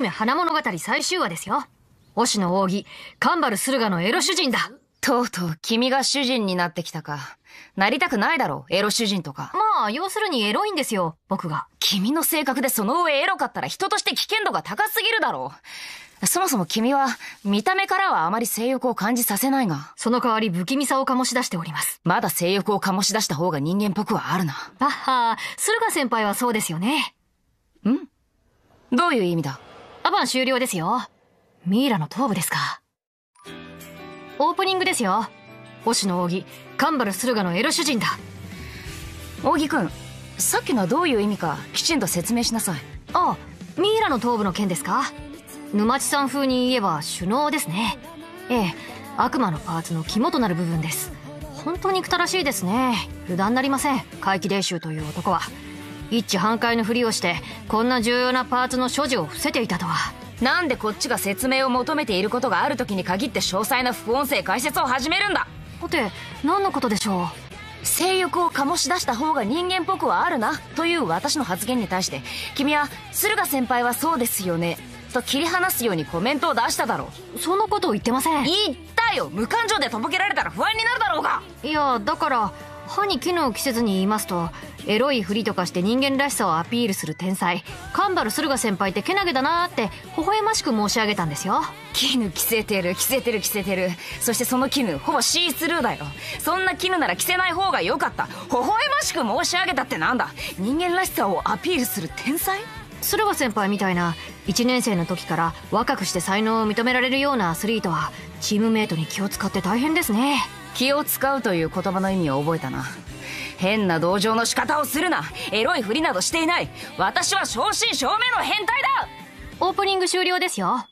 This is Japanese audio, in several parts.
姫花物語最終話ですよ。星の扇、カンバル駿河のエロ主人だ。とうとう君が主人になってきたか。なりたくないだろう、エロ主人とか。まあ、要するにエロいんですよ、僕が。君の性格でその上エロかったら人として危険度が高すぎるだろう。そもそも君は、見た目からはあまり性欲を感じさせないが。その代わり不気味さを醸し出しております。まだ性欲を醸し出した方が人間っぽくはあるな。バッハ、駿河先輩はそうですよね。んどういう意味だアバン終了ですよ。ミイラの頭部ですか。オープニングですよ。星野扇、カンバル駿河のエロ主人だ。扇くん、さっきのはどういう意味かきちんと説明しなさい。ああ、ミイラの頭部の件ですか沼地さん風に言えば首脳ですね。ええ、悪魔のパーツの肝となる部分です。本当に憎たらしいですね。油断なりません。怪奇霊衆という男は。一致反対のふりをしてこんな重要なパーツの所持を伏せていたとはなんでこっちが説明を求めていることがある時に限って詳細な副音声解説を始めるんだはて何のことでしょう性欲を醸し出した方が人間っぽくはあるなという私の発言に対して君は駿河先輩はそうですよねと切り離すようにコメントを出しただろうそんなことを言ってません言ったよ無感情でとぼけられたら不安になるだろうがいやだから歯に機能着せずに言いますとエロいふりとかして人間らしさをアピールする天才カンバル駿河先輩ってけなげだなーって微笑ましく申し上げたんですよ絹着せてる着せてる着せてるそしてその絹ほぼシースルーだよそんな絹なら着せない方が良かった微笑ましく申し上げたってなんだ人間らしさをアピールする天才駿河先輩みたいな1年生の時から若くして才能を認められるようなアスリートはチームメイトに気を使って大変ですね気を使うという言葉の意味を覚えたな変な同情の仕方をするなエロいふりなどしていない私は正真正銘の変態だオープニング終了ですよ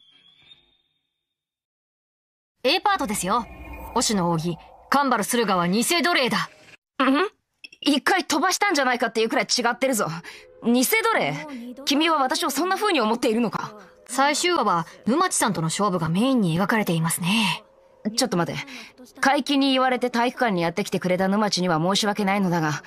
A パートですよ星野扇カンバル駿河は偽奴隷だん一回飛ばしたんじゃないかっていうくらい違ってるぞ偽奴隷君は私をそんな風に思っているのか最終話は沼地さんとの勝負がメインに描かれていますねちょっと待て。怪奇に言われて体育館にやってきてくれた沼地には申し訳ないのだが、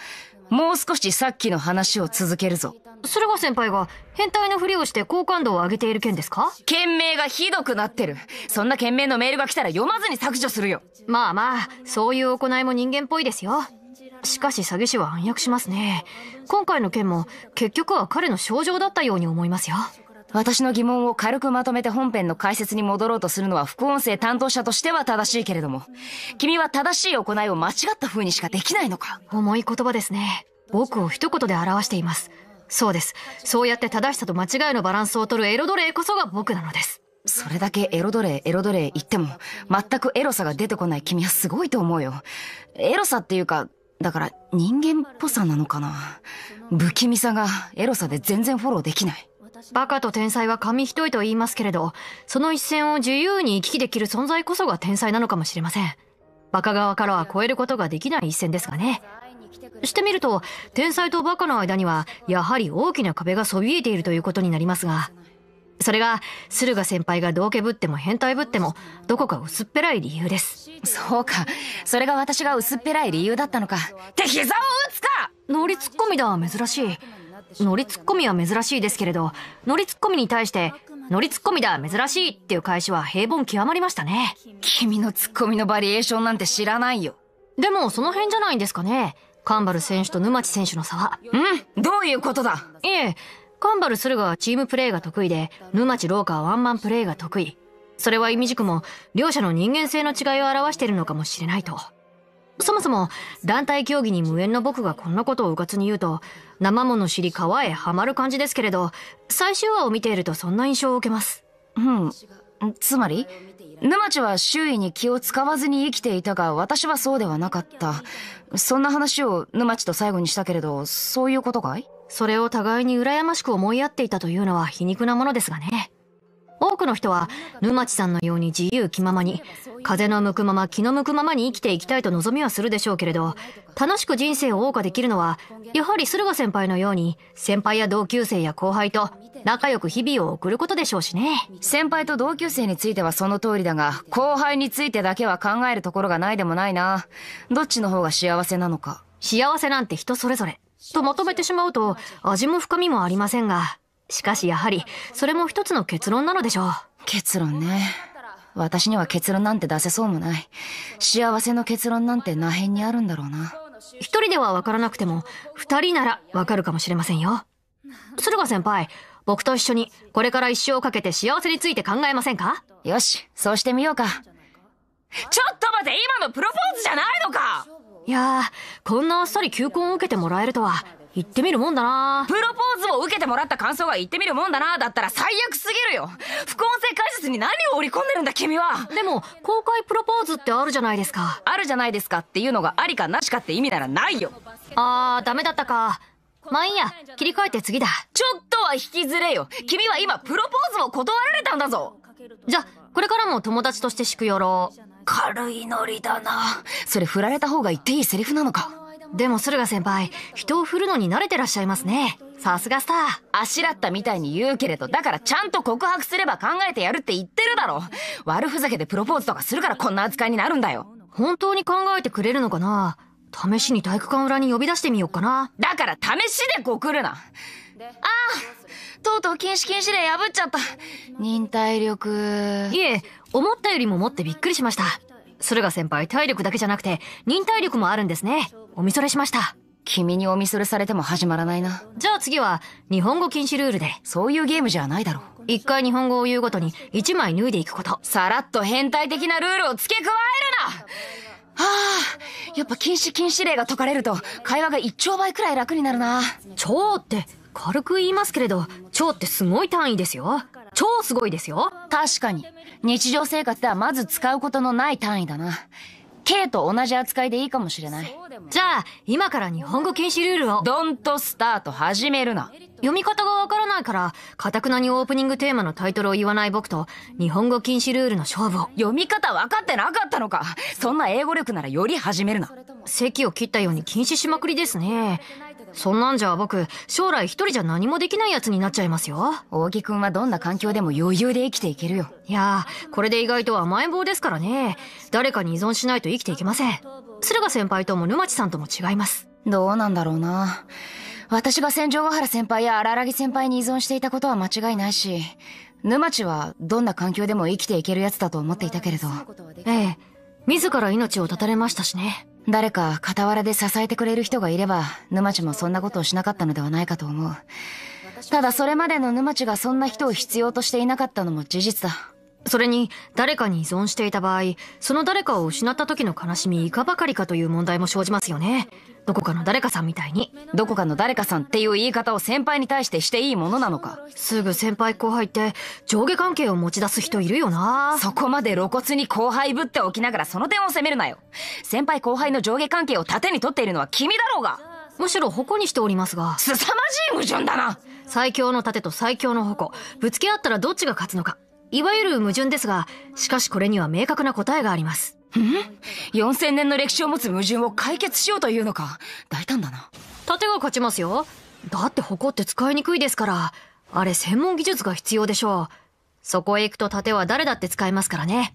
もう少しさっきの話を続けるぞ。駿河先輩が変態のふりをして好感度を上げている件ですか件名がひどくなってる。そんな件名のメールが来たら読まずに削除するよ。まあまあ、そういう行いも人間っぽいですよ。しかし詐欺師は暗躍しますね。今回の件も結局は彼の症状だったように思いますよ。私の疑問を軽くまとめて本編の解説に戻ろうとするのは副音声担当者としては正しいけれども、君は正しい行いを間違った風にしかできないのか重い言葉ですね。僕を一言で表しています。そうです。そうやって正しさと間違いのバランスを取るエロ奴隷こそが僕なのです。それだけエロ奴隷、エロ奴隷言っても、全くエロさが出てこない君はすごいと思うよ。エロさっていうか、だから人間っぽさなのかな。不気味さがエロさで全然フォローできない。バカと天才は紙一重と言いますけれど、その一線を自由に行き来できる存在こそが天才なのかもしれません。バカ側からは超えることができない一線ですがね。してみると、天才とバカの間には、やはり大きな壁がそびえているということになりますが、それが、駿河先輩が道家ぶっても変態ぶっても、どこか薄っぺらい理由です。そうか。それが私が薄っぺらい理由だったのか。って膝を打つかノリツッコミだ、珍しい。ノリツッコミは珍しいですけれど、ノリツッコミに対して、ノリツッコミだ、珍しいっていう返しは平凡極まりましたね。君のツッコミのバリエーションなんて知らないよ。でも、その辺じゃないんですかね。カンバル選手と沼地選手の差は。うん、どういうことだいえ、カンバル駿河はチームプレーが得意で、沼地廊下はワンマンプレーが得意。それは意味軸も、両者の人間性の違いを表しているのかもしれないと。そもそも団体競技に無縁の僕がこんなことをうかつに言うと生もの知り川へはまる感じですけれど最終話を見ているとそんな印象を受けますうんつまり沼地は周囲に気を使わずに生きていたが私はそうではなかったそんな話を沼地と最後にしたけれどそういうことかいそれを互いに羨ましく思い合っていたというのは皮肉なものですがね多くの人は、沼地さんのように自由気ままに、風の向くまま気の向くままに生きていきたいと望みはするでしょうけれど、楽しく人生を謳歌できるのは、やはり駿河先輩のように、先輩や同級生や後輩と仲良く日々を送ることでしょうしね。先輩と同級生についてはその通りだが、後輩についてだけは考えるところがないでもないな。どっちの方が幸せなのか。幸せなんて人それぞれ。とまとめてしまうと、味も深みもありませんが、しかしやはり、それも一つの結論なのでしょう。結論ね。私には結論なんて出せそうもない。幸せの結論なんて那辺にあるんだろうな。一人ではわからなくても、二人ならわかるかもしれませんよ。鶴賀先輩、僕と一緒にこれから一生をかけて幸せについて考えませんかよし、そうしてみようか。ちょっと待て、今のプロポーズじゃないのかいやー、こんなあっさり求婚を受けてもらえるとは、言ってみるもんだなプロポーズを受けてもらった感想が言ってみるもんだなだったら最悪すぎるよ副音声解説に何を織り込んでるんだ君はでも公開プロポーズってあるじゃないですかあるじゃないですかっていうのがありかなしかって意味ならないよあーダメだったかまあいいや切り替えて次だちょっとは引きずれよ君は今プロポーズを断られたんだぞじゃこれからも友達としてくよろう軽いノリだなそれ振られた方が言っていいセリフなのかでも駿河先輩、人を振るのに慣れてらっしゃいますね。さすがさ、あしらったみたいに言うけれど、だからちゃんと告白すれば考えてやるって言ってるだろ。悪ふざけでプロポーズとかするからこんな扱いになるんだよ。本当に考えてくれるのかな試しに体育館裏に呼び出してみようかな。だから試しでご来るな。ああとうとう禁止禁止令破っちゃった。忍耐力。いえ、思ったよりも持ってびっくりしました。駿河先輩体力だけじゃなくて忍耐力もあるんですねお見それしました君にお見それされても始まらないなじゃあ次は日本語禁止ルールでそういうゲームじゃないだろう一回日本語を言うごとに一枚脱いでいくことさらっと変態的なルールを付け加えるなはあ、やっぱ禁止禁止令が解かれると会話が一丁倍くらい楽になるな超って軽く言いますけれど超ってすごい単位ですよ超すごいですよ確かに日常生活ではまず使うことのない単位だな。K と同じ扱いでいいかもしれない。じゃあ、今から日本語禁止ルールを。ドンとスタート始めるな。読み方がわからないから、カタクなにオープニングテーマのタイトルを言わない僕と、日本語禁止ルールの勝負を。読み方わかってなかったのか。そんな英語力ならより始めるな。席を切ったように禁止しまくりですね。そんなんじゃ僕、将来一人じゃ何もできないやつになっちゃいますよ。大木くんはどんな環境でも余裕で生きていけるよ。いやー、これで意外と甘えん坊ですからね。誰かに依存しないと生きていけません。鶴ヶ先輩とも沼地さんとも違います。どうなんだろうな。私が戦場ヶ原先輩や荒木先輩に依存していたことは間違いないし、沼地はどんな環境でも生きていけるやつだと思っていたけれど。ええ、自ら命を絶たれましたしね。誰か傍らで支えてくれる人がいれば、沼地もそんなことをしなかったのではないかと思う。ただそれまでの沼地がそんな人を必要としていなかったのも事実だ。それに誰かに依存していた場合その誰かを失った時の悲しみいかばかりかという問題も生じますよねどこかの誰かさんみたいにどこかの誰かさんっていう言い方を先輩に対してしていいものなのかすぐ先輩後輩って上下関係を持ち出す人いるよなそこまで露骨に後輩ぶっておきながらその点を責めるなよ先輩後輩の上下関係を盾に取っているのは君だろうがむしろ矛にしておりますが凄まじい矛盾だな最強の盾と最強の矛ぶつけ合ったらどっちが勝つのかいわゆる矛盾ですが、しかしこれには明確な答えがあります。ん ?4000 年の歴史を持つ矛盾を解決しようというのか。大胆だな。盾が勝ちますよ。だって誇って使いにくいですから、あれ専門技術が必要でしょう。そこへ行くと盾は誰だって使えますからね。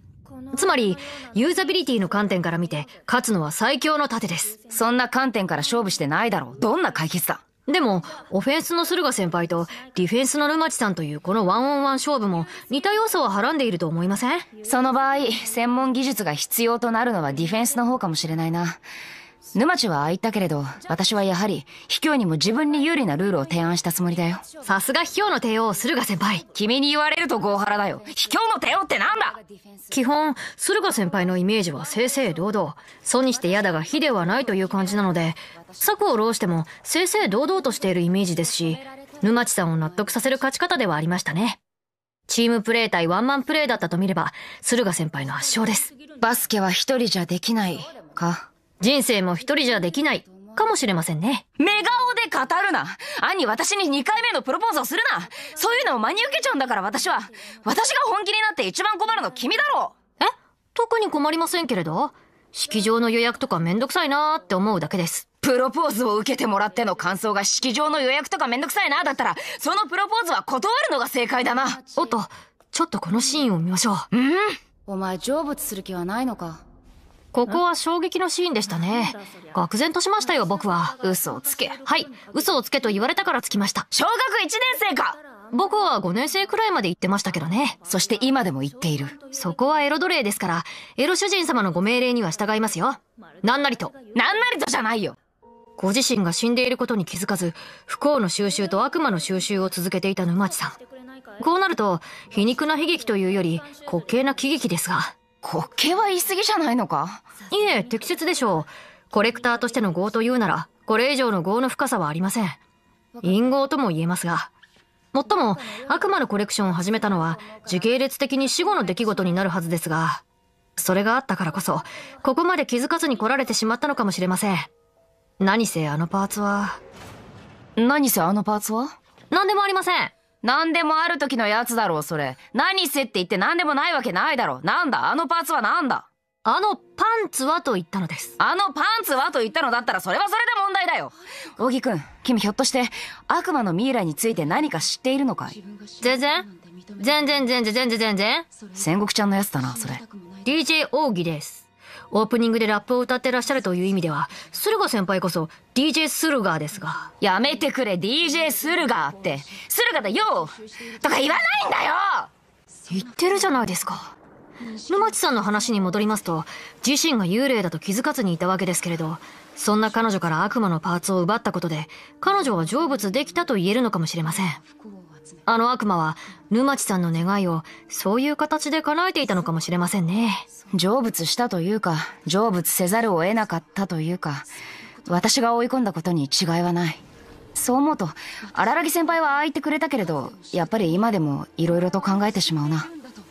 つまり、ユーザビリティの観点から見て、勝つのは最強の盾です。そんな観点から勝負してないだろう。どんな解決だでも、オフェンスの駿河先輩とディフェンスのルマチさんというこのワンオンワン勝負も似た要素ははらんでいると思いませんその場合、専門技術が必要となるのはディフェンスの方かもしれないな。沼地はああ言ったけれど、私はやはり、卑怯にも自分に有利なルールを提案したつもりだよ。さすが卑怯の帝王、駿河先輩。君に言われるとゴーハラだよ。卑怯の帝王ってなんだ基本、駿河先輩のイメージは正々堂々。損にして嫌だが非ではないという感じなので、策を浪しても正々堂々としているイメージですし、沼地さんを納得させる勝ち方ではありましたね。チームプレー対ワンマンプレーだったと見れば、駿河先輩の圧勝です。バスケは一人じゃできない、か。人生も一人じゃできない、かもしれませんね。目顔で語るな兄、私に2回目のプロポーズをするなそういうのを真に受けちゃうんだから私は私が本気になって一番困るの君だろうえ特に困りませんけれど、式場の予約とかめんどくさいなーって思うだけです。プロポーズを受けてもらっての感想が式場の予約とかめんどくさいなだったら、そのプロポーズは断るのが正解だな。おっと、ちょっとこのシーンを見ましょう。うんお前成仏する気はないのかここは衝撃のシーンでしたね。愕然としましたよ、僕は。嘘をつけ。はい、嘘をつけと言われたからつきました。小学1年生か僕は5年生くらいまで行ってましたけどね。そして今でも行っている。そこはエロ奴隷ですから、エロ主人様のご命令には従いますよ。なんなりと。なんなりとじゃないよご自身が死んでいることに気づかず、不幸の収集と悪魔の収集を続けていた沼地さん。こうなると、皮肉な悲劇というより、滑稽な喜劇ですが、滑稽は言い過ぎじゃないのかいえ、適切でしょう。コレクターとしての業というなら、これ以上の業の深さはありません。陰謀とも言えますが。もっとも、悪魔のコレクションを始めたのは、時系列的に死後の出来事になるはずですが、それがあったからこそ、ここまで気づかずに来られてしまったのかもしれません。何せあのパーツは。何せあのパーツは何でもありません何でもある時のやつだろう、それ。何せって言って何でもないわけないだろ。なんだあのパーツは何だあのパンツはと言ったのです。あのパンツはと言ったのだったらそれはそれで問題だよ。小木君君ひょっとして悪魔のミイラについて何か知っているのかい全然全然全然全然全然。戦国ちゃんのやつだな、それ。DJ 奥義です。オープニングでラップを歌ってらっしゃるという意味では、駿河先輩こそ DJ スルガーですが。やめてくれ、DJ スルガーって。駿河だよとか言わないんだよ言ってるじゃないですか。沼地さんの話に戻りますと、自身が幽霊だと気づかずにいたわけですけれど、そんな彼女から悪魔のパーツを奪ったことで、彼女は成仏できたと言えるのかもしれません。あの悪魔は、沼地さんの願いを、そういう形で叶えていたのかもしれませんね。成仏したというか、成仏せざるを得なかったというか、私が追い込んだことに違いはない。そう思うと、荒木先輩はああ言ってくれたけれど、やっぱり今でも色々と考えてしまうな。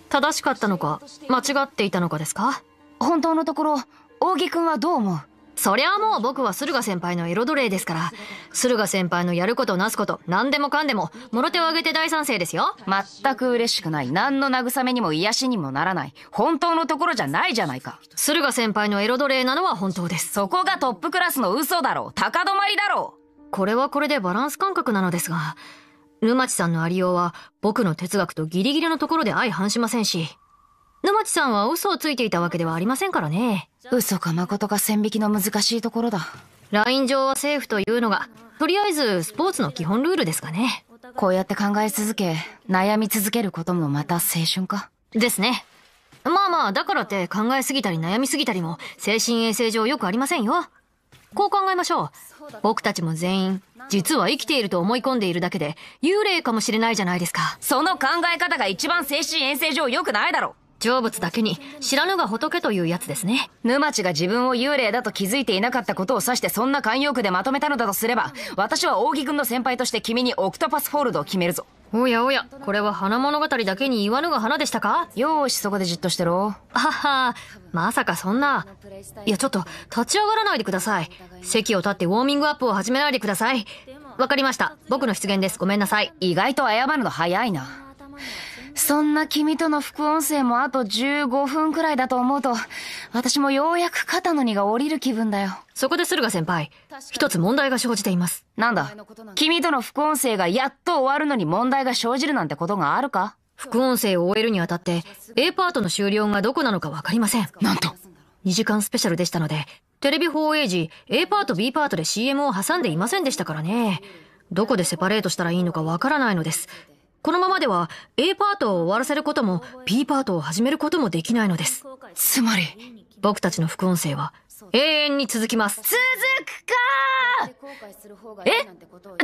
正しかったのか、間違っていたのかですか本当のところ、扇君はどう思うそりゃもう僕は駿河先輩のエロ奴隷ですから、駿河先輩のやることなすこと、何でもかんでも、もろ手を挙げて大賛成ですよ。全く嬉しくない。何の慰めにも癒しにもならない。本当のところじゃないじゃないか。駿河先輩のエロ奴隷なのは本当です。そこがトップクラスの嘘だろう。高止まりだろう。これはこれでバランス感覚なのですが、沼地さんのありようは僕の哲学とギリギリのところで相反しませんし、沼地さんは嘘をついていたわけではありませんからね。嘘か誠か線引きの難しいところだ。ライン上はセーフというのが、とりあえずスポーツの基本ルールですかね。こうやって考え続け、悩み続けることもまた青春か。ですね。まあまあ、だからって考えすぎたり悩みすぎたりも、精神衛生上よくありませんよ。こう考えましょう。僕たちも全員、実は生きていると思い込んでいるだけで、幽霊かもしれないじゃないですか。その考え方が一番精神衛生上良くないだろう。成仏だけに知らぬが仏というやつですね沼地が自分を幽霊だと気づいていなかったことを指してそんな慣用句でまとめたのだとすれば私は扇君の先輩として君にオクトパスフォールドを決めるぞおやおやこれは花物語だけに言わぬが花でしたかよーしそこでじっとしてろあはまさかそんないやちょっと立ち上がらないでください席を立ってウォーミングアップを始めないでくださいわかりました僕の出現ですごめんなさい意外と謝るの早いなそんな君との副音声もあと15分くらいだと思うと、私もようやく肩の荷が下りる気分だよ。そこで駿河先輩、一つ問題が生じています。なんだ君との副音声がやっと終わるのに問題が生じるなんてことがあるか副音声を終えるにあたって、A パートの終了がどこなのかわかりません。なんと !2 時間スペシャルでしたので、テレビ放映時、A パート B パートで CM を挟んでいませんでしたからね。どこでセパレートしたらいいのかわからないのです。このままでは A パートを終わらせることも B パートを始めることもできないのです。つまり、僕たちの副音声は永遠に続きます。続くかえ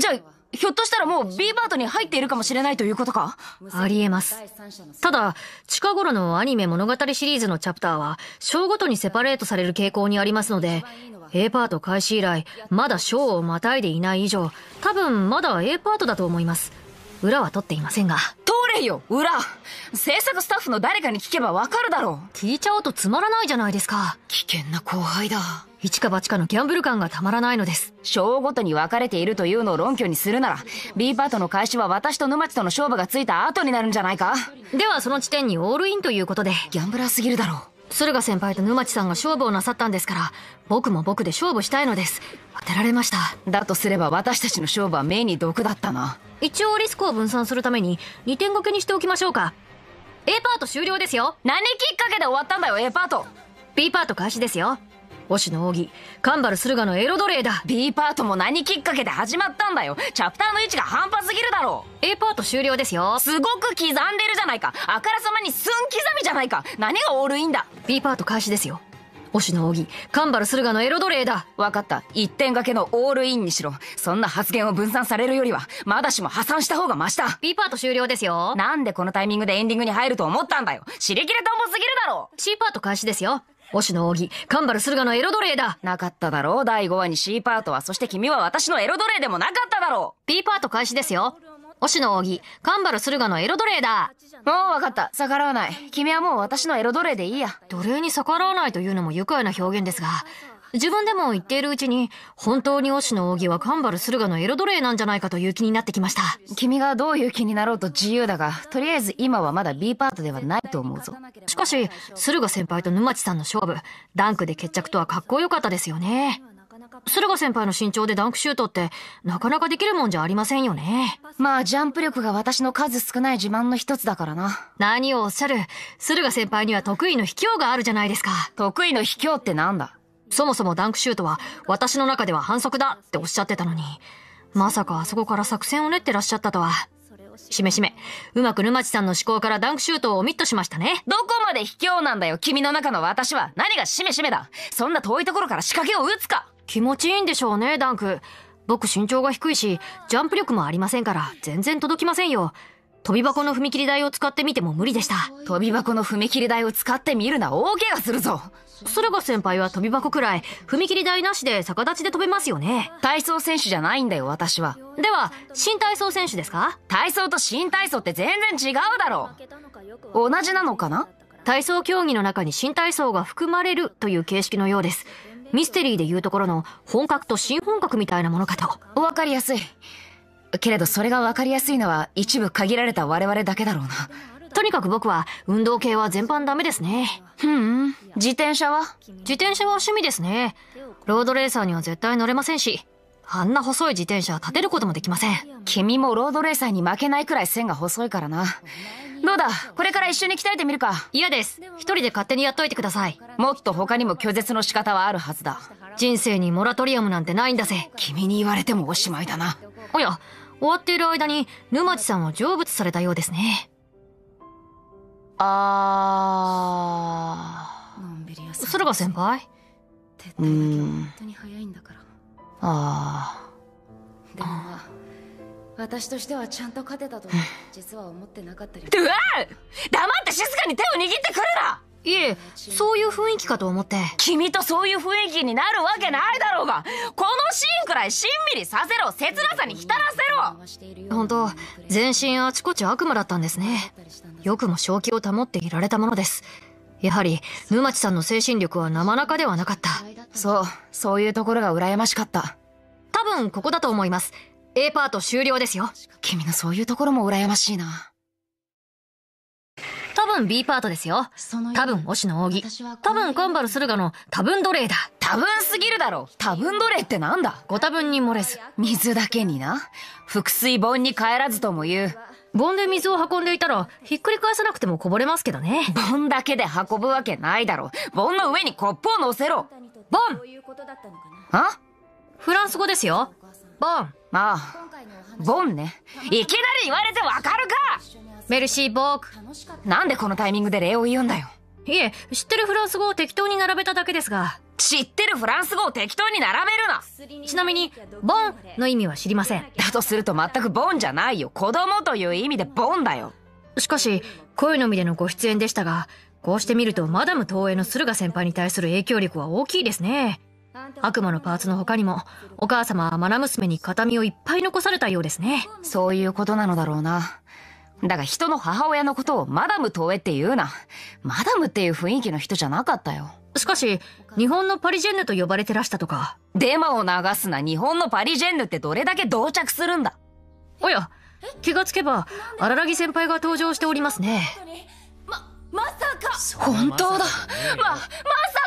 じゃあ、ひょっとしたらもう B パートに入っているかもしれないということかありえます。ただ、近頃のアニメ物語シリーズのチャプターは、章ごとにセパレートされる傾向にありますので、A パート開始以来、まだ章をまたいでいない以上、多分まだ A パートだと思います。裏は取っていませんが取れよ裏制作スタッフの誰かに聞けばわかるだろう聞いちゃおうとつまらないじゃないですか危険な後輩だ一か八かのギャンブル感がたまらないのです章ごとに分かれているというのを論拠にするなら B パートの開始は私と沼地との勝負がついた後になるんじゃないかではその地点にオールインということでギャンブラーすぎるだろう駿河先輩と沼地さんが勝負をなさったんですから僕も僕で勝負したいのです当てられましただとすれば私たちの勝負は目に毒だったな一応リスクを分散するために2点掛けにしておきましょうか A パート終了ですよ何きっかけで終わったんだよ A パート B パート開始ですよ星奥義カンバル駿河のエロ奴隷だ B パートも何きっかけで始まったんだよチャプターの位置が半端すぎるだろう A パート終了ですよすごく刻んでるじゃないかあからさまに寸刻みじゃないか何がオールインだ B パート開始ですよ星野義カンバル駿河のエロ奴隷だ分かった一点掛けのオールインにしろそんな発言を分散されるよりはまだしも破産した方がマシだ B パート終了ですよなんでこのタイミングでエンディングに入ると思ったんだよ知り切れと重すぎるだろ C パート開始ですよ星野扇、カンバル駿河のエロ奴隷だなかっただろう第5話に C パートは、そして君は私のエロ奴隷でもなかっただろう !B パート開始ですよ押の扇、カンバル駿河のエロ奴隷だ。もう分かった。逆らわない。君はもう私のエロ奴隷でいいや。奴隷に逆らわないというのも愉快な表現ですが、自分でも言っているうちに、本当にしの扇はカンバル駿河のエロ奴隷なんじゃないかという気になってきました。君がどういう気になろうと自由だが、とりあえず今はまだ B パートではないと思うぞ。しかし、駿河先輩と沼地さんの勝負、ダンクで決着とはかっこよかったですよね。駿河先輩の身長でダンクシュートってなかなかできるもんじゃありませんよね。まあジャンプ力が私の数少ない自慢の一つだからな。何をおっしゃる。駿河先輩には得意の卑怯があるじゃないですか。得意の卑怯ってなんだそもそもダンクシュートは私の中では反則だっておっしゃってたのに、まさかあそこから作戦を練ってらっしゃったとは。しめしめ、うまく沼地さんの思考からダンクシュートをオミットしましたね。どこまで卑怯なんだよ、君の中の私は。何がしめしめだ。そんな遠いところから仕掛けを打つか気持ちいいんでしょうね、ダンク。僕身長が低いし、ジャンプ力もありませんから、全然届きませんよ。飛び箱の踏切台を使ってみても無理でした。飛び箱の踏切台を使ってみるな、大怪我するぞ。それが先輩は飛び箱くらい、踏切台なしで逆立ちで飛べますよね。体操選手じゃないんだよ、私は。では、新体操選手ですか体操と新体操って全然違うだろう。同じなのかな体操競技の中に新体操が含まれるという形式のようです。ミステリーで言うところの本格と新本格みたいなものかと。わかりやすい。けれどそれがわかりやすいのは一部限られた我々だけだろうな。とにかく僕は運動系は全般ダメですね。ふ、うん。自転車は自転車は趣味ですね。ロードレーサーには絶対乗れませんし。あんな細い自転車立てることもできません。君もロードレーサーに負けないくらい線が細いからな。どうだこれから一緒に鍛えてみるか嫌です一人で勝手にやっといてくださいもっと他にも拒絶の仕方はあるはずだ人生にモラトリアムなんてないんだぜ君に言われてもおしまいだなおや終わっている間に沼地さんは成仏されたようですねあー駿河先輩うんああでも私としてはちゃんと勝てたと実は思ってなかったりうわ黙って静かに手を握ってくれないえそういう雰囲気かと思って君とそういう雰囲気になるわけないだろうがこのシーンくらいしんみりさせろ切なさに浸らせろ本当全身あちこち悪夢だったんですねよくも正気を保っていられたものですやはり沼地さんの精神力は生中ではなかったそうそういうところが羨ましかった多分ここだと思います A パート終了ですよ君のそういうところも羨ましいな多分 B パートですよ多分推しの扇多分カンバルするがの多分奴隷だ多分すぎるだろ多分奴隷ってなんだご多分に漏れず水だけにな腹水盆に帰らずとも言う盆で水を運んでいたらひっくり返さなくてもこぼれますけどね盆だけで運ぶわけないだろ盆の上にコップを乗せろ盆あフランス語ですよボン。ああ、ボンね。いきなり言われてわかるかメルシー・ボーク。なんでこのタイミングで礼を言うんだよ。いえ、知ってるフランス語を適当に並べただけですが。知ってるフランス語を適当に並べるのちなみに、ボンの意味は知りません。だとすると全くボンじゃないよ。子供という意味でボンだよ。しかし、恋のみでのご出演でしたが、こうして見るとマダム東映の駿河先輩に対する影響力は大きいですね。悪魔のパーツの他にも、お母様は愛娘に形見をいっぱい残されたようですね。そういうことなのだろうな。だが人の母親のことをマダムとえって言うな。マダムっていう雰囲気の人じゃなかったよ。しかし、日本のパリジェンヌと呼ばれてらしたとか。デマを流すな、日本のパリジェンヌってどれだけ到着するんだ。おや、気がつけば、荒木先輩が登場しておりますね。まさか本当だま、まさ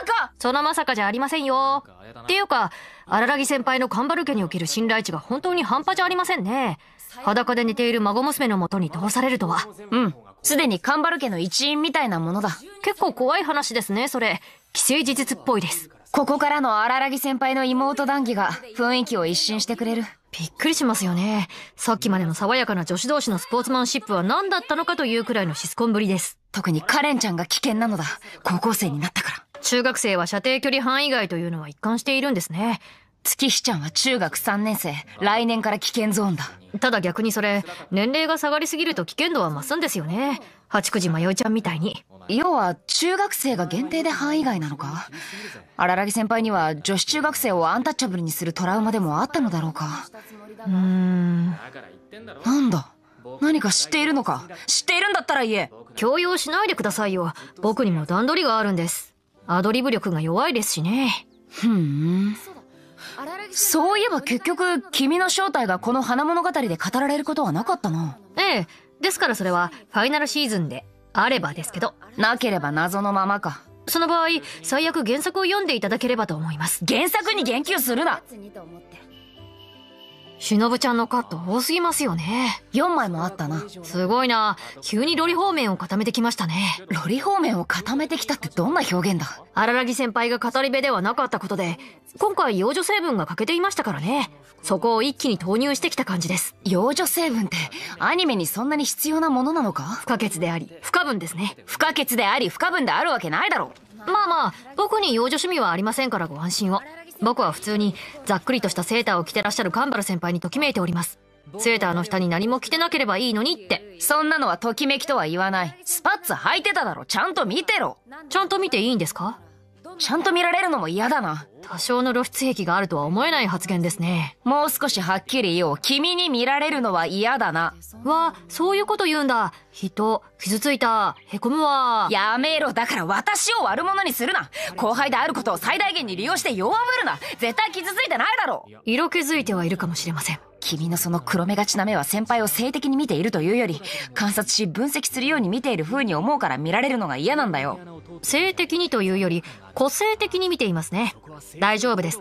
かそのまさかじゃありませんよ。っていうか、荒木先輩のカンバル家における信頼値が本当に半端じゃありませんね。裸で寝ている孫娘のもとに通されるとは。うん。すでにカンバル家の一員みたいなものだ。結構怖い話ですね、それ。既成事実っぽいです。ここからの荒木先輩の妹談義が雰囲気を一新してくれる。びっくりしますよね。さっきまでの爽やかな女子同士のスポーツマンシップは何だったのかというくらいのシスコンぶりです。特にカレンちゃんが危険なのだ。高校生になったから。中学生は射程距離範囲外というのは一貫しているんですね。月日ちゃんは中学3年生来年から危険ゾーンだただ逆にそれ年齢が下がりすぎると危険度は増すんですよね八九時迷いちゃんみたいに要は中学生が限定で範囲外なのか荒木先輩には女子中学生をアンタッチャブルにするトラウマでもあったのだろうかうーんなんだ何か知っているのか知っているんだったら言え強要しないでくださいよ僕にも段取りがあるんですアドリブ力が弱いですしねふんそういえば結局、君の正体がこの花物語で語られることはなかったな。ええ。ですからそれは、ファイナルシーズンで、あればですけど。なければ謎のままか。その場合、最悪原作を読んでいただければと思います。原作に言及するなしのぶちゃんのカット多すぎますよね。4枚もあったな。すごいな。急にロリ方面を固めてきましたね。ロリ方面を固めてきたってどんな表現だ荒木先輩が語り部ではなかったことで、今回幼女成分が欠けていましたからね。そこを一気に投入してきた感じです。幼女成分ってアニメにそんなに必要なものなのか不可欠であり、不可分ですね。不可欠であり、不可分であるわけないだろう。まあまあ、僕に幼女趣味はありませんからご安心を。僕は普通にざっくりとしたセーターを着てらっしゃるカンバル先輩にときめいておりますセーターの下に何も着てなければいいのにって。そんなのはときめきとは言わない。スパッツ履いてただろ、ちゃんと見てろ。ちゃんと見ていいんですかちゃんと見られるのも嫌だな。多少の露出癖があるとは思えない発言ですね。もう少しはっきり言おう。君に見られるのは嫌だな。わ、そういうこと言うんだ。人、傷ついた、凹むわ。やめろ。だから私を悪者にするな。後輩であることを最大限に利用して弱めるな。絶対傷ついてないだろう。色気づいてはいるかもしれません。君のその黒目がちな目は先輩を性的に見ているというより、観察し分析するように見ている風に思うから見られるのが嫌なんだよ。性的にというより個性的に見ていますね大丈夫です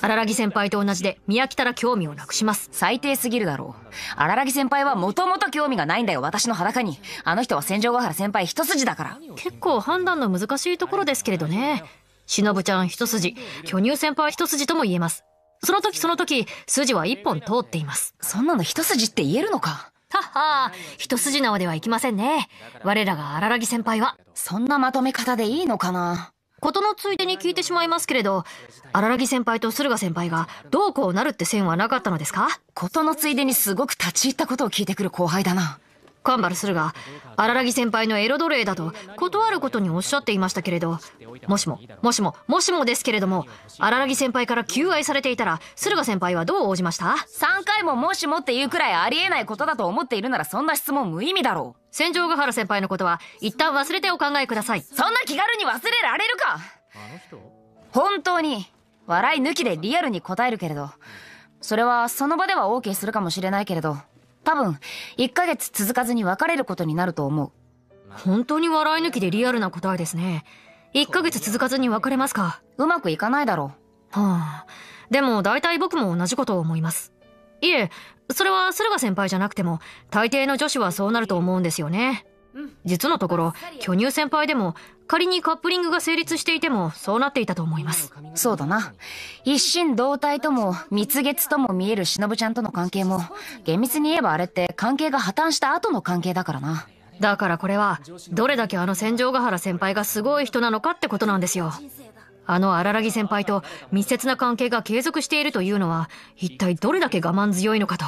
荒らぎ先輩と同じで見飽きたら興味をなくします最低すぎるだろう荒らぎ先輩はもともと興味がないんだよ私の裸にあの人は戦場ヶ原先輩一筋だから結構判断の難しいところですけれどね忍ちゃん一筋巨乳先輩一筋とも言えますその時その時筋は一本通っていますそんなの一筋って言えるのかははあ、一筋縄ではいきませんね。我らが荒木先輩は。そんなまとめ方でいいのかな事のついでに聞いてしまいますけれど、荒木先輩と駿河先輩がどうこうなるって線はなかったのですか事のついでにすごく立ち入ったことを聞いてくる後輩だな。カンバルするが荒木先輩のエロ奴隷だと断ることにおっしゃっていましたけれどもしももしももしもですけれども荒木先輩から求愛されていたら駿河先輩はどう応じました ?3 回ももしもっていうくらいありえないことだと思っているならそんな質問無意味だろう戦場ヶ原先輩のことは一旦忘れてお考えくださいそんな気軽に忘れられるか本当に笑い抜きでリアルに答えるけれどそれはその場では OK するかもしれないけれど多分、1ヶ月続かずに別れることになると思う。本当に笑い抜きでリアルな答えですね。1ヶ月続かずに別れますか。うまくいかないだろう。はあ。でも大体僕も同じことを思います。いえ、それは駿河先輩じゃなくても、大抵の女子はそうなると思うんですよね。実のところ、巨乳先輩でも、仮にカップリングが成立していてもそうなっていたと思いますそうだな一心同体とも蜜月とも見える忍ちゃんとの関係も厳密に言えばあれって関係が破綻した後の関係だからなだからこれはどれだけあの戦場ヶ原先輩がすごい人なのかってことなんですよあの荒木先輩と密接な関係が継続しているというのは一体どれだけ我慢強いのかと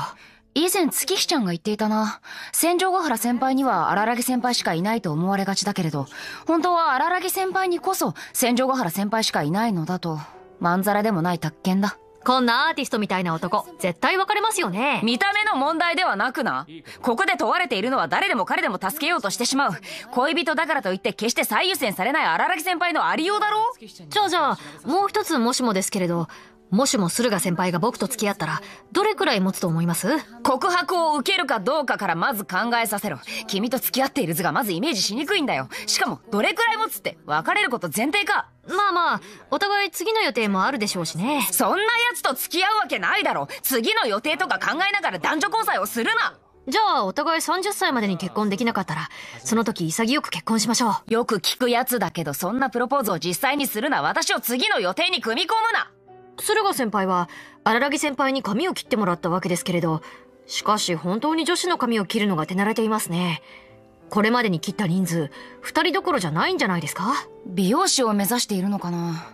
以前月日ちゃんが言っていたな。戦場ヶ原先輩には荒木先輩しかいないと思われがちだけれど、本当は荒木先輩にこそ戦場ヶ原先輩しかいないのだと、まんざらでもない宅見だ。こんなアーティストみたいな男、絶対別れますよね。見た目の問題ではなくな。ここで問われているのは誰でも彼でも助けようとしてしまう。恋人だからといって決して最優先されない荒木先輩のありようだろじゃあじゃあ、もう一つもしもですけれど、もしも駿河先輩が僕と付き合ったら、どれくらい持つと思います告白を受けるかどうかからまず考えさせろ。君と付き合っている図がまずイメージしにくいんだよ。しかも、どれくらい持つって別れること前提か。まあまあ、お互い次の予定もあるでしょうしね。そんな奴と付き合うわけないだろ。次の予定とか考えながら男女交際をするな。じゃあ、お互い30歳までに結婚できなかったら、その時潔く結婚しましょう。よく聞くやつだけど、そんなプロポーズを実際にするな。私を次の予定に組み込むな。駿河先輩は荒木先輩に髪を切ってもらったわけですけれどしかし本当に女子の髪を切るのが手慣れていますねこれまでに切った人数2人どころじゃないんじゃないですか美容師を目指しているのかな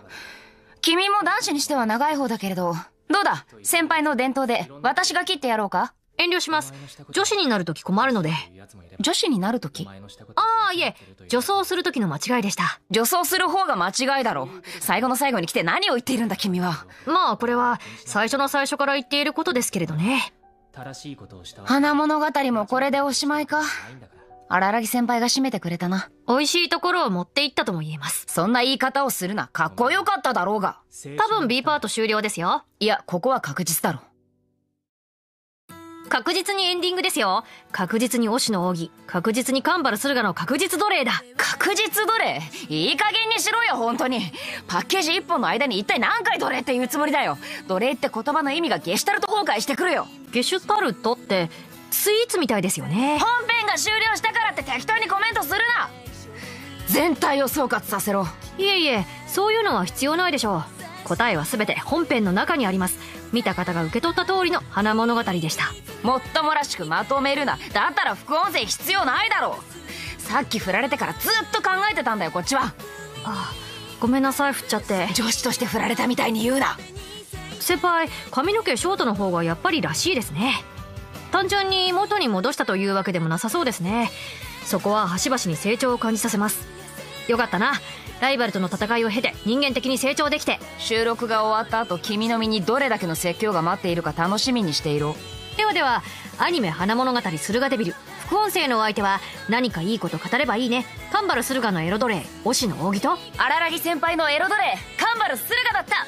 君も男子にしては長い方だけれどどうだ先輩の伝統で私が切ってやろうか遠慮します女子になる時困るので女子になる時ああいえ女装する時の間違いでした女装する方が間違いだろう。最後の最後に来て何を言っているんだ君はまあこれは最初の最初から言っていることですけれどね花物語もこれでおしまいか荒木先輩が締めてくれたな美味しいところを持っていったとも言えますそんな言い方をするなかっこよかっただろうが多分 B パート終了ですよいやここは確実だろ確実にエンディングですよ。確実にしの奥義。確実にカンバル駿河の確実奴隷だ。確実奴隷いい加減にしろよ、本当に。パッケージ1本の間に一体何回奴隷って言うつもりだよ。奴隷って言葉の意味がゲシュタルト崩壊してくるよ。ゲシュタルトって、スイーツみたいですよね。本編が終了したからって適当にコメントするな全体を総括させろ。いえいえ、そういうのは必要ないでしょう。答えは全て本編の中にあります。見た方が受け取った通りの花物語でしたもっともらしくまとめるなだったら副音声必要ないだろうさっき振られてからずっと考えてたんだよこっちはあごめんなさい振っちゃって女子として振られたみたいに言うな先輩髪の毛ショートの方がやっぱりらしいですね単純に元に戻したというわけでもなさそうですねそこは端々に成長を感じさせますよかったなライバルとの戦いを経て人間的に成長できて収録が終わった後君の身にどれだけの説教が待っているか楽しみにしているではではアニメ「花物語駿河デビル」副音声のお相手は何かいいこと語ればいいねカンバル駿河のエロ奴隷押の扇と荒らぎ先輩のエロ奴隷カンバル駿河だった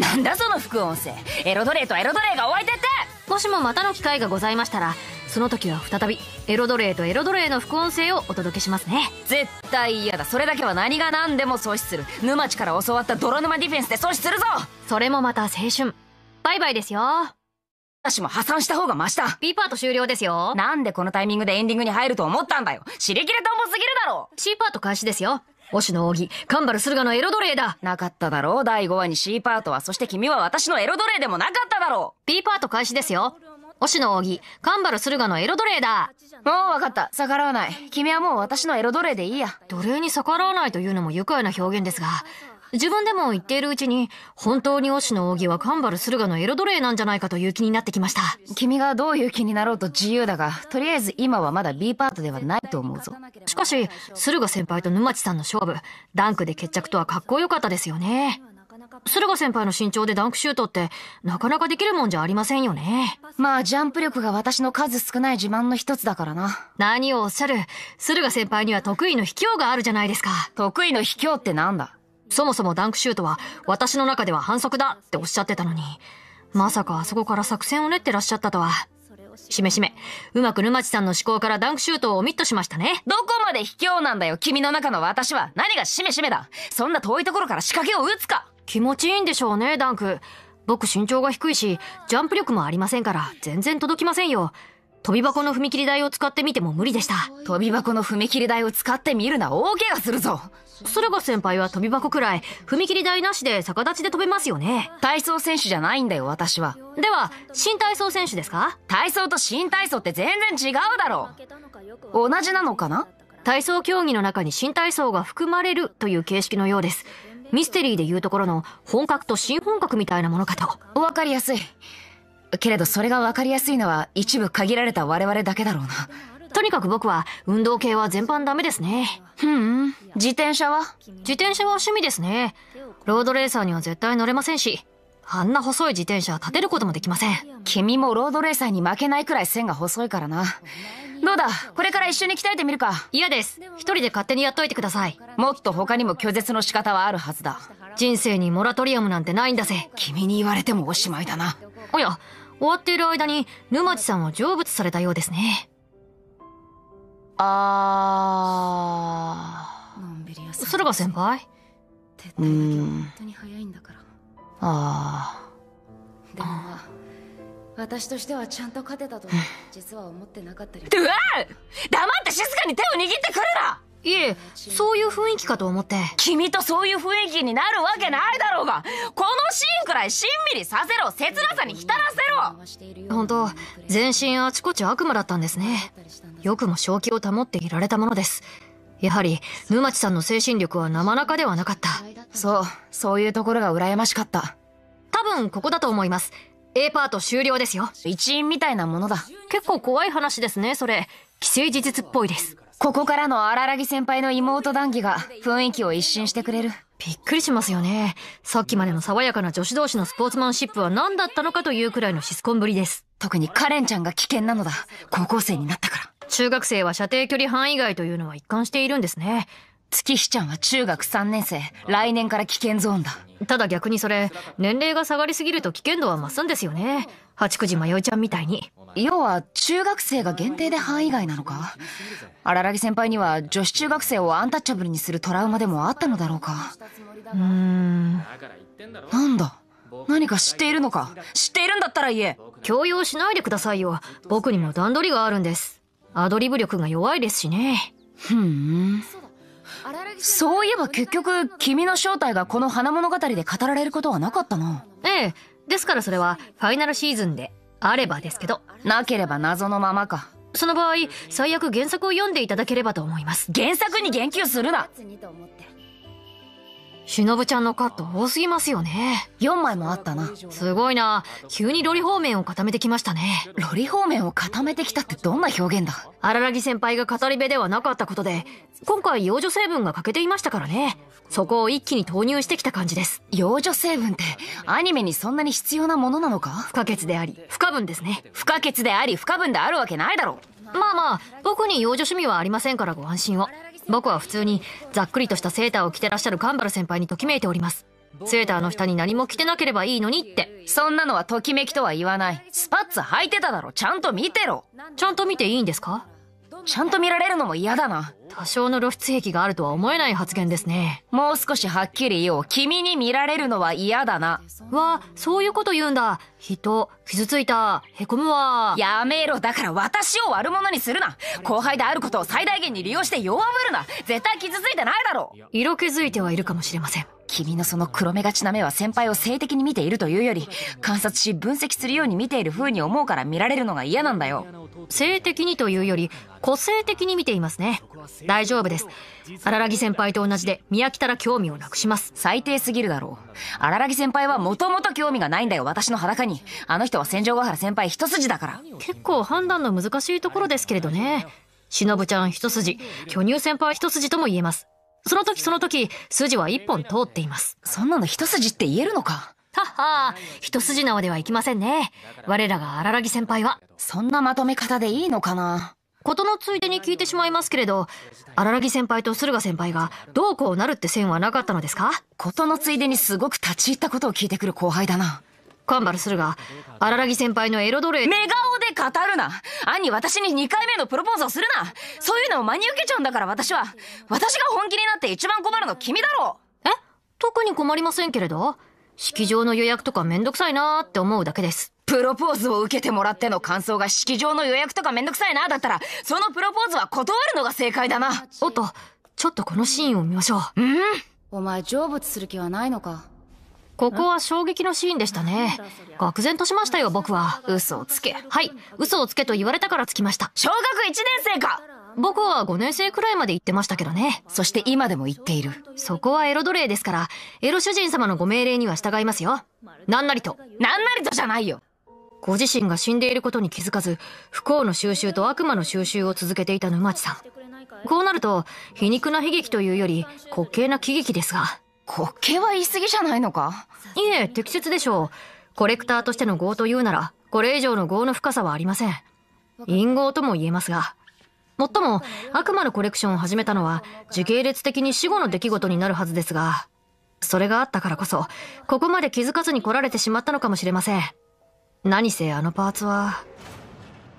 なんだその副音声エロ奴隷とエロ奴隷がお相手ってもしもまたの機会がございましたらその時は再びエロ奴隷とエロ奴隷の副音声をお届けしますね絶対嫌だそれだけは何が何でも阻止する沼地から教わった泥沼ディフェンスで阻止するぞそれもまた青春バイバイですよ私も破産した方がマシだ !B パート終了ですよなんでこのタイミングでエンディングに入ると思ったんだよ知りきれともすぎるだろ !C パート開始ですよの奥扇、カンバル駿河のエロ奴隷だなかっただろう第5話に C パートは、そして君は私のエロ奴隷でもなかっただろう !B パート開始ですよ星の扇、カンバル駿河のエロ奴隷だ。もう分かった。逆らわない。君はもう私のエロ奴隷でいいや。奴隷に逆らわないというのも愉快な表現ですが、自分でも言っているうちに、本当にしの扇はカンバル駿河のエロ奴隷なんじゃないかという気になってきました。君がどういう気になろうと自由だが、とりあえず今はまだ B パートではないと思うぞ。しかし、駿河先輩と沼地さんの勝負、ダンクで決着とはかっこよかったですよね。駿河先輩の身長でダンクシュートって、なかなかできるもんじゃありませんよね。まあ、ジャンプ力が私の数少ない自慢の一つだからな。何をおっしゃる。駿河先輩には得意の卑怯があるじゃないですか。得意の卑怯ってなんだそもそもダンクシュートは、私の中では反則だっておっしゃってたのに。まさかあそこから作戦を練ってらっしゃったとは。しめしめ、うまく沼地さんの思考からダンクシュートをオミットしましたね。どこまで卑怯なんだよ、君の中の私は。何がしめしめだ。そんな遠いところから仕掛けを打つか。気持ちいいんでしょうね、ダンク。僕身長が低いし、ジャンプ力もありませんから、全然届きませんよ。飛び箱の踏切台を使ってみても無理でした。飛び箱の踏切台を使ってみるな、大怪我するぞ。それが先輩は飛び箱くらい、踏切台なしで逆立ちで飛べますよね。体操選手じゃないんだよ、私は。では、新体操選手ですか体操と新体操って全然違うだろう。同じなのかな体操競技の中に新体操が含まれるという形式のようです。ミステリーでいうところの本格と新本格みたいなものかと。わかりやすい。けれどそれがわかりやすいのは一部限られた我々だけだろうな。とにかく僕は運動系は全般ダメですね。ふ、うん。自転車は自転車は趣味ですね。ロードレーサーには絶対乗れませんし。あんな細い自転車立てることもできません。君もロードレーサーに負けないくらい線が細いからな。どうだこれから一緒に鍛えてみるか嫌です一人で勝手にやっといてくださいもっと他にも拒絶の仕方はあるはずだ人生にモラトリアムなんてないんだぜ君に言われてもおしまいだなおや終わっている間に沼地さんは成仏されたようですねあー駿河先輩うんああ私としてはちゃんと勝てたと 実は思ってなかったりうわ黙って静かに手を握ってくるないえそういう雰囲気かと思って君とそういう雰囲気になるわけないだろうがこのシーンくらいしんみりさせろ切なさに浸らせろ本当全身あちこち悪魔だったんですねよくも正気を保っていられたものですやはり沼地さんの精神力は生中ではなかったそうそういうところが羨ましかった多分ここだと思います A パート終了ですよ。一員みたいなものだ。結構怖い話ですね、それ。既成事実っぽいです。ここからの荒木先輩の妹談義が雰囲気を一新してくれる。びっくりしますよね。さっきまでの爽やかな女子同士のスポーツマンシップは何だったのかというくらいのシスコンぶりです。特にカレンちゃんが危険なのだ。高校生になったから。中学生は射程距離範囲外というのは一貫しているんですね。月日ちゃんは中学3年生来年から危険ゾーンだただ逆にそれ年齢が下がりすぎると危険度は増すんですよね八九時迷いちゃんみたいに要は中学生が限定で範囲外なのか荒木先輩には女子中学生をアンタッチャブルにするトラウマでもあったのだろうかうーんなんだ何か知っているのか知っているんだったら言え強要しないでくださいよ僕にも段取りがあるんですアドリブ力が弱いですしねふんそういえば結局、君の正体がこの花物語で語られることはなかったな。ええ。ですからそれは、ファイナルシーズンで、あればですけど。なければ謎のままか。その場合、最悪原作を読んでいただければと思います。原作に言及するなしのぶちゃんのカット多すぎますよね。4枚もあったな。すごいな。急にロリ方面を固めてきましたね。ロリ方面を固めてきたってどんな表現だ荒木先輩が語り部ではなかったことで、今回幼女成分が欠けていましたからね。そこを一気に投入してきた感じです。幼女成分ってアニメにそんなに必要なものなのか不可欠であり、不可分ですね。不可欠であり、不可分であるわけないだろう。まあまあ、僕に幼女趣味はありませんからご安心を。僕は普通にざっくりとしたセーターを着てらっしゃるカンバル先輩にときめいております。セーターの下に何も着てなければいいのにって。そんなのはときめきとは言わない。スパッツ履いてただろ。ちゃんと見てろ。ちゃんと見ていいんですかちゃんと見られるのも嫌だな。多少の露出癖があるとは思えない発言ですね。もう少しはっきり言おう。君に見られるのは嫌だな。わ、そういうこと言うんだ。人、傷ついた、凹むわ。やめろ、だから私を悪者にするな。後輩であることを最大限に利用して弱ぶるな。絶対傷ついてないだろう。色気づいてはいるかもしれません。君のその黒目がちな目は先輩を性的に見ているというより、観察し分析するように見ている風に思うから見られるのが嫌なんだよ。性的にというより、個性的に見ていますね。大丈夫です。荒らぎ先輩と同じで、見飽きたら興味をなくします。最低すぎるだろう。荒らぎ先輩はもともと興味がないんだよ、私の裸に。あの人は戦場ヶ原先輩一筋だから。結構判断の難しいところですけれどね。しのぶちゃん一筋、巨乳先輩一筋とも言えます。その時その時、筋は一本通っています。そんなの一筋って言えるのかはは一筋縄ではいきませんね。我らが荒木先輩は。そんなまとめ方でいいのかなことのついでに聞いてしまいますけれど、荒木先輩と駿河先輩がどうこうなるって線はなかったのですかことのついでにすごく立ち入ったことを聞いてくる後輩だな。ンバルするが、荒木先輩のエロ奴隷。メガオで語るな兄、私に2回目のプロポーズをするなそういうのを真に受けちゃうんだから私は私が本気になって一番困るの君だろうえ特に困りませんけれど、式場の予約とかめんどくさいなーって思うだけです。プロポーズを受けてもらっての感想が式場の予約とかめんどくさいなだったら、そのプロポーズは断るのが正解だな。おっと、ちょっとこのシーンを見ましょう。うんお前成仏する気はないのかここは衝撃のシーンでしたね。愕然としましたよ、僕は。嘘をつけ。はい。嘘をつけと言われたからつきました。小学1年生か僕は5年生くらいまで行ってましたけどね。そして今でも言っている。そこはエロ奴隷ですから、エロ主人様のご命令には従いますよ。なんなりと。なんなりとじゃないよご自身が死んでいることに気づかず、不幸の収集と悪魔の収集を続けていた沼地さん。こうなると、皮肉な悲劇というより、滑稽な喜劇ですが、滑稽は言い過ぎじゃないのかいえ、適切でしょう。コレクターとしての業というなら、これ以上の業の深さはありません。陰謀とも言えますが。もっとも、悪魔のコレクションを始めたのは、時系列的に死後の出来事になるはずですが、それがあったからこそ、ここまで気づかずに来られてしまったのかもしれません。何せあのパーツは。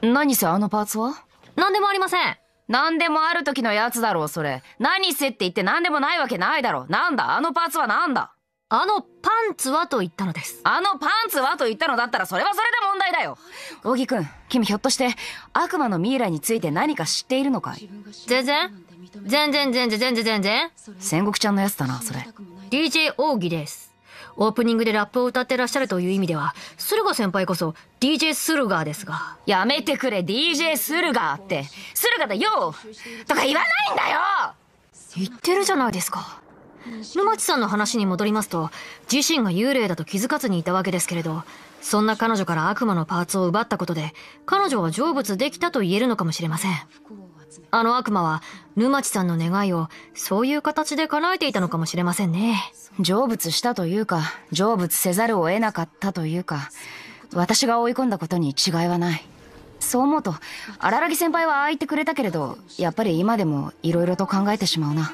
何せあのパーツは何でもありません何でもある時のやつだろう、それ。何せって言って何でもないわけないだろう。なんだあのパーツはなんだあのパンツはと言ったのです。あのパンツはと言ったのだったらそれはそれで問題だよ。小木くん、君ひょっとして悪魔のミイラについて何か知っているのかい全然全然全然全然全然。戦国ちゃんのやつだな、それ。DJ 奥義です。オープニングでラップを歌ってらっしゃるという意味では、駿河先輩こそ DJ 駿河ですが。やめてくれ、DJ 駿河って。駿河だよとか言わないんだよ言ってるじゃないですか。沼地さんの話に戻りますと、自身が幽霊だと気づかずにいたわけですけれど、そんな彼女から悪魔のパーツを奪ったことで、彼女は成仏できたと言えるのかもしれません。あの悪魔は沼地さんの願いをそういう形で叶えていたのかもしれませんね。成仏したというか、成仏せざるを得なかったというか、私が追い込んだことに違いはない。そう思うと、荒木先輩はああ言ってくれたけれど、やっぱり今でも色々と考えてしまうな。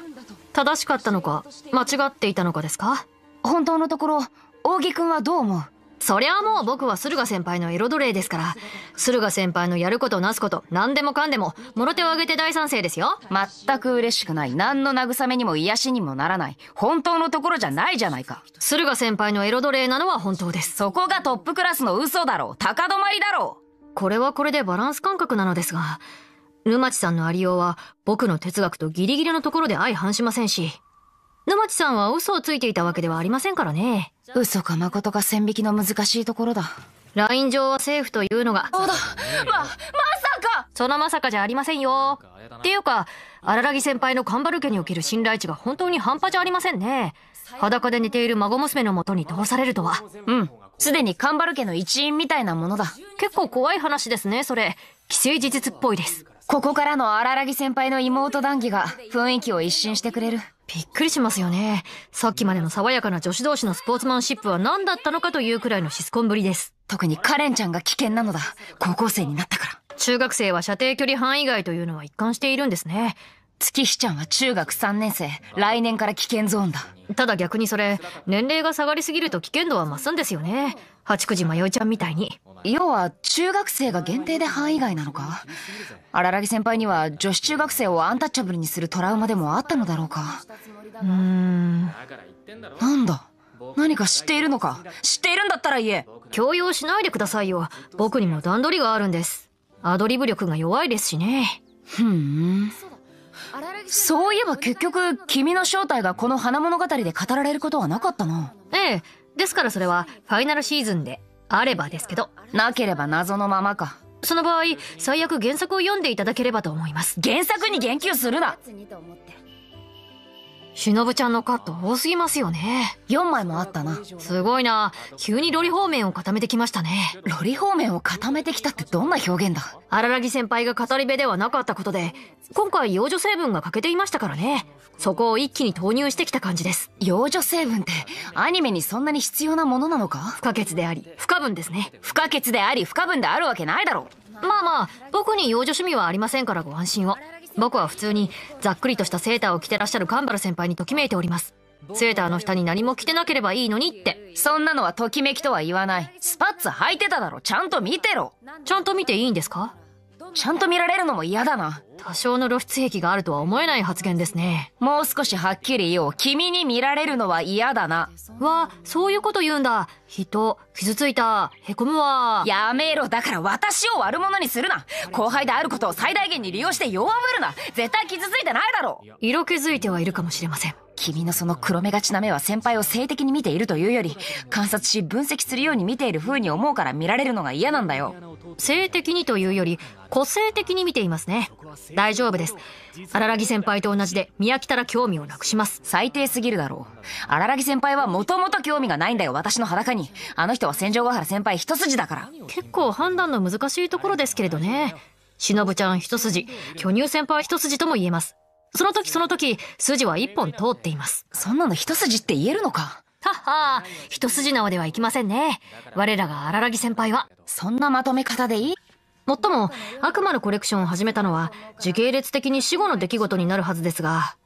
正しかったのか、間違っていたのかですか本当のところ、扇君はどう思うそりゃあもう僕は駿河先輩のエロ奴隷ですから、駿河先輩のやることなすこと、何でもかんでも、もろ手を挙げて大賛成ですよ。全く嬉しくない。何の慰めにも癒しにもならない。本当のところじゃないじゃないか。駿河先輩のエロ奴隷なのは本当です。そこがトップクラスの嘘だろう。高止まりだろう。これはこれでバランス感覚なのですが、沼地さんのありようは僕の哲学とギリギリのところで相反しませんし。野町さんは嘘をついていたわけではありませんからね。嘘か誠か線引きの難しいところだ。ライン上はセーフというのが。そうだま、まさかそのまさかじゃありませんよ。っていうか、荒木先輩のカンバル家における信頼値が本当に半端じゃありませんね。裸で寝ている孫娘のもとに通されるとは。うん。すでにカンバル家の一員みたいなものだ。結構怖い話ですね、それ。既成事実っぽいです。ここからの荒木先輩の妹談義が雰囲気を一新してくれる。びっくりしますよね。さっきまでの爽やかな女子同士のスポーツマンシップは何だったのかというくらいのシスコンぶりです。特にカレンちゃんが危険なのだ。高校生になったから。中学生は射程距離範囲外というのは一貫しているんですね。月日ちゃんは中学3年生。来年から危険ゾーンだ。ただ逆にそれ、年齢が下がりすぎると危険度は増すんですよね。八九時迷いちゃんみたいに。要は中学生が限定で範囲外なのか荒木先輩には女子中学生をアンタッチャブルにするトラウマでもあったのだろうかうーんなんだ何か知っているのか知っているんだったら言え強要しないでくださいよ僕にも段取りがあるんですアドリブ力が弱いですしねふんそういえば結局君の正体がこの花物語で語られることはなかったなええですからそれはファイナルシーズンであればですけど、なければ謎のままか。その場合、最悪原作を読んでいただければと思います。原作に言及するなしのぶちゃんのカット多すぎますよね。4枚もあったな。すごいな。急にロリ方面を固めてきましたね。ロリ方面を固めてきたってどんな表現だ荒木先輩が語り部ではなかったことで、今回幼女成分が欠けていましたからね。そこを一気に投入してきた感じです。幼女成分ってアニメにそんなに必要なものなのか不可欠であり、不可分ですね。不可欠であり、不可分であるわけないだろう。まあまあ、僕に幼女趣味はありませんからご安心を。僕は普通にざっくりとしたセーターを着てらっしゃるカンバル先輩にときめいております。セーターの下に何も着てなければいいのにって。そんなのはときめきとは言わない。スパッツ履いてただろ。ちゃんと見てろ。ちゃんと見ていいんですかちゃんと見られるのも嫌だな。多少の露出癖があるとは思えない発言ですね。もう少しはっきり言おう。君に見られるのは嫌だな。わ、そういうこと言うんだ。人、傷ついた、凹むわ。やめろ、だから私を悪者にするな。後輩であることを最大限に利用して弱めるな。絶対傷ついてないだろう。色気づいてはいるかもしれません。君のその黒目がちな目は先輩を性的に見ているというより、観察し分析するように見ている風に思うから見られるのが嫌なんだよ。性的にというより個性的に見ていますね大丈夫です荒らぎ先輩と同じで見飽きたら興味をなくします最低すぎるだろう荒らぎ先輩はもともと興味がないんだよ私の裸にあの人は戦場ヶ原先輩一筋だから結構判断の難しいところですけれどね忍ちゃん一筋巨乳先輩一筋とも言えますその時その時筋は一本通っていますそんなの一筋って言えるのかはは一筋縄ではいきませんね。我らが荒木先輩は。そんなまとめ方でいいもっとも、悪魔のコレクションを始めたのは、時系列的に死後の出来事になるはずですが、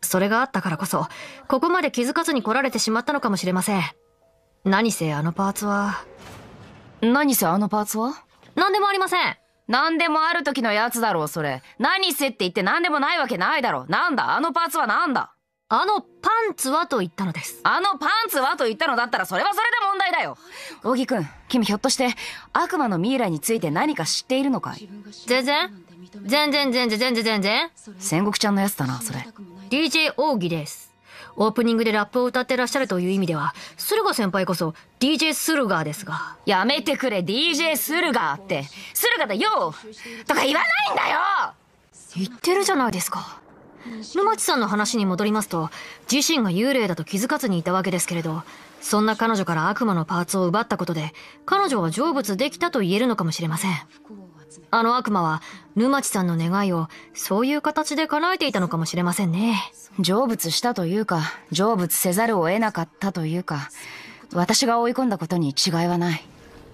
それがあったからこそ、ここまで気づかずに来られてしまったのかもしれません。何せあのパーツは。何せあのパーツは何でもありません。何でもある時のやつだろう、それ。何せって言って何でもないわけないだろ。なんだあのパーツは何だあのパンツはと言ったのです。あのパンツはと言ったのだったらそれはそれで問題だよ。小木くん、君ひょっとして悪魔のミイラについて何か知っているのかい全然全然全然全然全然戦国ちゃんのやつだな、それ。DJ 奥義です。オープニングでラップを歌ってらっしゃるという意味では、駿河先輩こそ DJ スルガーですが。やめてくれ、DJ スルガーって。駿河だよとか言わないんだよ言ってるじゃないですか。沼地さんの話に戻りますと自身が幽霊だと気づかずにいたわけですけれどそんな彼女から悪魔のパーツを奪ったことで彼女は成仏できたと言えるのかもしれませんあの悪魔は沼地さんの願いをそういう形で叶えていたのかもしれませんね成仏したというか成仏せざるを得なかったというか私が追い込んだことに違いはない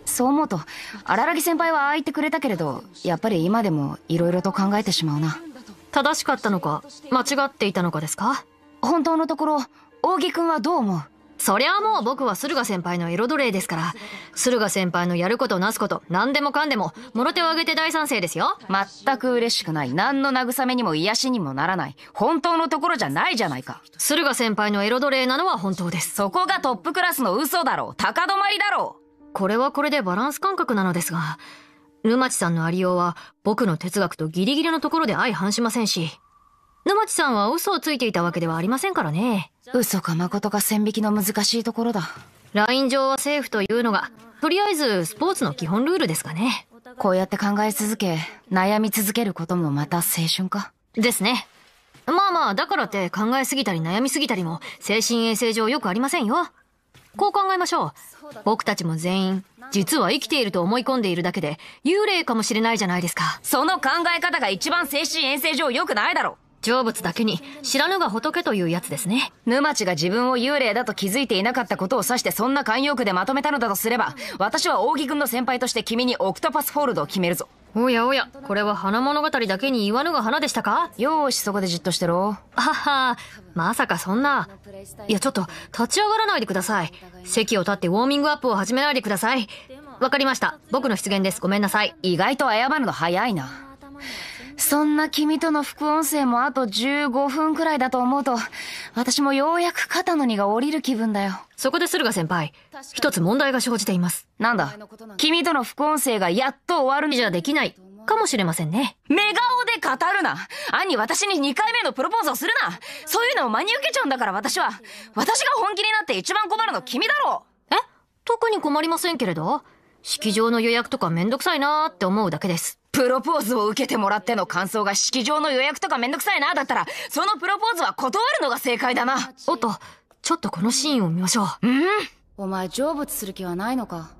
そう思うと荒木先輩はああ言ってくれたけれどやっぱり今でも色々と考えてしまうな正しかったのか間違っていたのかですか本当のところ扇君くんはどう思うそりゃあもう僕は駿河先輩のエロ奴隷ですから駿河先輩のやることなすこと何でもかんでももろ手を挙げて大賛成ですよ全く嬉しくない何の慰めにも癒しにもならない本当のところじゃないじゃないか駿河先輩のエロ奴隷なのは本当ですそこがトップクラスの嘘だろう高止まりだろうこれはこれでバランス感覚なのですが沼地さんのありようは僕の哲学とギリギリのところで相反しませんし、沼地さんは嘘をついていたわけではありませんからね。嘘か誠か線引きの難しいところだ。ライン上はセーフというのが、とりあえずスポーツの基本ルールですかね。こうやって考え続け、悩み続けることもまた青春か。ですね。まあまあ、だからって考えすぎたり悩みすぎたりも精神衛生上よくありませんよ。こう考えましょう。僕たちも全員、実は生きていると思い込んでいるだけで、幽霊かもしれないじゃないですか。その考え方が一番精神衛生上良くないだろ。成仏だけに、知らぬが仏というやつですね。沼地が自分を幽霊だと気づいていなかったことを指してそんな慣用句でまとめたのだとすれば、私は扇君の先輩として君にオクトパスフォールドを決めるぞ。おやおや、これは花物語だけに言わぬが花でしたかよーし、そこでじっとしてろ。あはまさかそんな。いや、ちょっと、立ち上がらないでください。席を立ってウォーミングアップを始めないでください。わかりました。僕の失言です。ごめんなさい。意外と謝るの早いな。そんな君との副音声もあと15分くらいだと思うと、私もようやく肩の荷が下りる気分だよ。そこで駿河先輩、一つ問題が生じています。なんだ君との副音声がやっと終わるじゃできない。かもしれませんね。目顔で語るな兄、私に2回目のプロポーズをするなそういうのを真に受けちゃうんだから私は私が本気になって一番困るの君だろえ特に困りませんけれど式場の予約とかめんどくさいなーって思うだけです。プロポーズを受けてもらっての感想が式場の予約とかめんどくさいな、だったら、そのプロポーズは断るのが正解だな。おっと、ちょっとこのシーンを見ましょう。うんお前成仏する気はないのか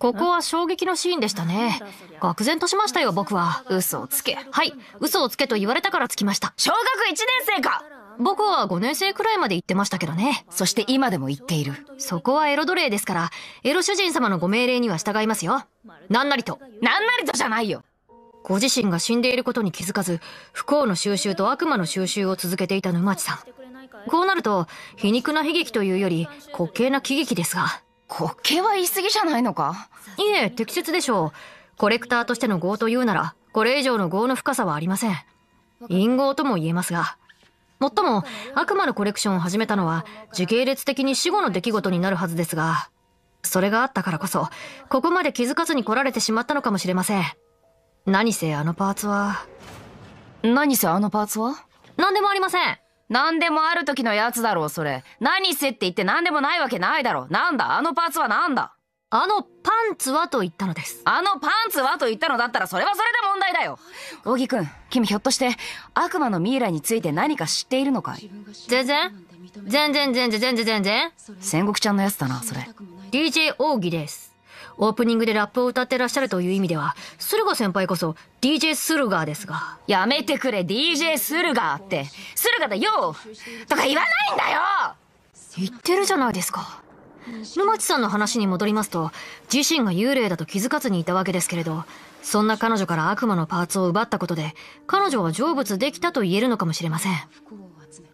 ここは衝撃のシーンでしたね。愕然としましたよ、僕は。嘘をつけ。はい、嘘をつけと言われたからつきました。小学1年生か僕は5年生くらいまで行ってましたけどね。そして今でも行っている。そこはエロ奴隷ですから、エロ主人様のご命令には従いますよ。なんなりと。なんなりとじゃないよ。ご自身が死んでいることに気づかず、不幸の収集と悪魔の収集を続けていた沼地さん。こうなると、皮肉な悲劇というより、滑稽な喜劇ですが。滑稽は言い過ぎじゃないのかいえ、適切でしょう。コレクターとしての業というなら、これ以上の業の深さはありません。陰謀とも言えますが。もっとも、悪魔のコレクションを始めたのは、時系列的に死後の出来事になるはずですが、それがあったからこそ、ここまで気づかずに来られてしまったのかもしれません。何せあのパーツは。何せあのパーツは何でもありません何でもある時のやつだろう、それ。何せって言って何でもないわけないだろう。なんだあのパーツは何だあのパンツはと言ったのです。あのパンツはと言ったのだったらそれはそれで問題だよ。小木くん、君ひょっとして悪魔のミイラについて何か知っているのかい全然全然全然全然全然戦国ちゃんのやつだな、それ。DJ 奥義です。オープニングでラップを歌ってらっしゃるという意味では、駿河先輩こそ DJ スルガーですが。やめてくれ、DJ スルガーって。スルガだよとか言わないんだよ言ってるじゃないですか。沼地さんの話に戻りますと、自身が幽霊だと気づかずにいたわけですけれど、そんな彼女から悪魔のパーツを奪ったことで、彼女は成仏できたと言えるのかもしれません。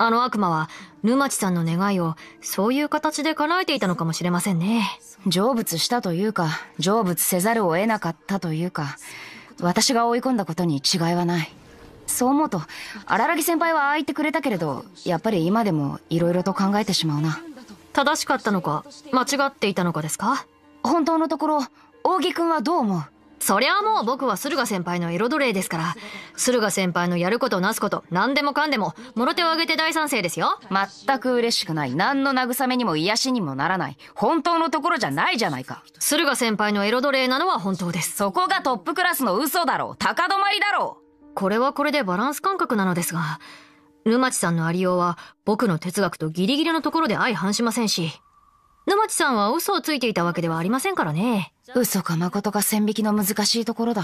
あの悪魔は、沼地さんの願いを、そういう形で叶えていたのかもしれませんね。成仏したというか、成仏せざるを得なかったというか、私が追い込んだことに違いはない。そう思うと、荒木先輩はああ言ってくれたけれど、やっぱり今でも色々と考えてしまうな。正しかったのか、間違っていたのかですか本当のところ、扇木はどう思うそりゃあもう僕は駿河先輩のエロ奴隷ですから、駿河先輩のやることなすこと、何でもかんでも、もろ手を挙げて大賛成ですよ。全く嬉しくない。何の慰めにも癒しにもならない。本当のところじゃないじゃないか。駿河先輩のエロ奴隷なのは本当です。そこがトップクラスの嘘だろう。高止まりだろう。これはこれでバランス感覚なのですが、沼地さんのありようは僕の哲学とギリギリのところで相反しませんし、沼地さんは嘘をついていたわけではありませんからね。嘘か誠か線引きの難しいところだ